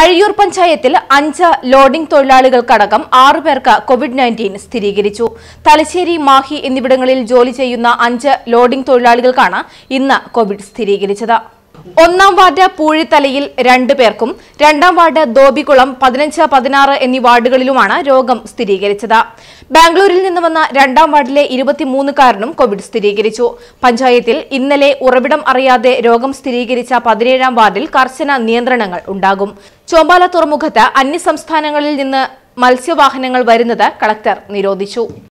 അഴിയൂർ പഞ്ചായത്തിൽ അഞ്ച് ലോഡിംഗ് തൊഴിലാളികൾക്കടക്കം ആറു പേർക്ക് കോവിഡ് നയൻറ്റീൻ സ്ഥിരീകരിച്ചു തലശ്ശേരി മാഹി എന്നിവിടങ്ങളിൽ ജോലി ചെയ്യുന്ന അഞ്ച് ലോഡിംഗ് തൊഴിലാളികൾക്കാണ് ഇന്ന് കോവിഡ് സ്ഥിരീകരിച്ചത് ഒന്നാം വാർഡ് പൂഴിത്തലയിൽ രണ്ടു പേർക്കും രണ്ടാം വാർഡ് ദോബികുളം പതിനഞ്ച് പതിനാറ് എന്നീ വാർഡുകളിലുമാണ് രോഗം സ്ഥിരീകരിച്ചത് ബാംഗ്ലൂരിൽ നിന്ന് വന്ന രണ്ടാം വാർഡിലെ ഇരുപത്തിമൂന്നുകാരനും കോവിഡ് സ്ഥിരീകരിച്ചു പഞ്ചായത്തിൽ ഇന്നലെ ഉറവിടം അറിയാതെ രോഗം സ്ഥിരീകരിച്ച പതിനേഴാം വാർഡിൽ കർശന നിയന്ത്രണങ്ങൾ ഉണ്ടാകും ചോമ്പാല തുറമുഖത്ത് അന്യസംസ്ഥാനങ്ങളിൽ നിന്ന് മത്സ്യവാഹനങ്ങൾ വരുന്നത് കളക്ടർ നിരോധിച്ചു